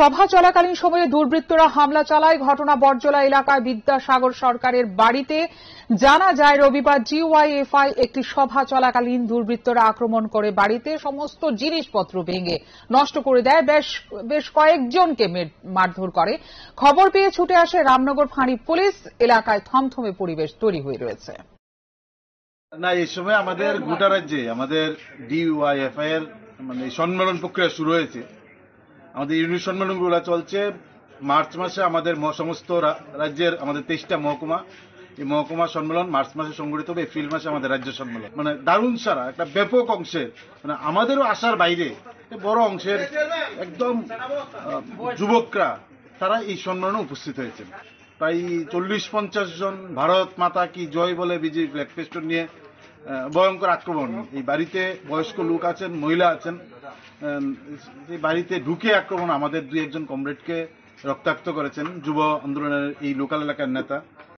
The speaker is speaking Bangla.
সভা চলাকালীন সময়ে দুর্বৃত্তরা হামলা চালায় ঘটনা বরজলা এলাকায় বিদ্যাসাগর সরকারের বাড়িতে জানা যায় রবিবার জিওয়াইএফআই একটি সভা চলাকালীন দুর্বৃত্তরা আক্রমণ করে বাড়িতে সমস্ত জিনিসপত্র ভেঙে নষ্ট করে দেয় বেশ বেশ কয়েকজনকে মারধর করে খবর পেয়ে ছুটে আসে রামনগর ফাঁড়ি পুলিশ এলাকায় থমথমে পরিবেশ তৈরি হয়ে রয়েছে না এই সময় আমাদের গোটা রাজ্যে আমাদের ডিওয়াইএফআই এর মানে সম্মেলন প্রক্রিয়া শুরু হয়েছে আমাদের ইউনিট সম্মেলনগুলো চলছে মার্চ মাসে আমাদের সমস্ত রাজ্যের আমাদের তেইশটা মহকুমা এই মহকুমা সম্মেলন মার্চ মাসে সংগঠিত হবে এপ্রিল মাসে আমাদের রাজ্য সম্মেলন মানে দারুণ সারা একটা ব্যাপক অংশে মানে আমাদেরও আসার বাইরে বড় অংশের একদম যুবকরা তারা এই সম্মেলনে উপস্থিত হয়েছেন প্রায় চল্লিশ পঞ্চাশ জন ভারত মাতা কি জয় বলে বিজেপি ব্ল্যাক নিয়ে ভয়ঙ্কর আক্রমণ এই বাড়িতে বয়স্ক লোক আছেন মহিলা আছেন এই বাড়িতে ঢুকে আক্রমণ আমাদের দুই একজন কমরেডকে রক্তাক্ত করেছেন যুব আন্দোলনের এই লোকাল এলাকার নেতা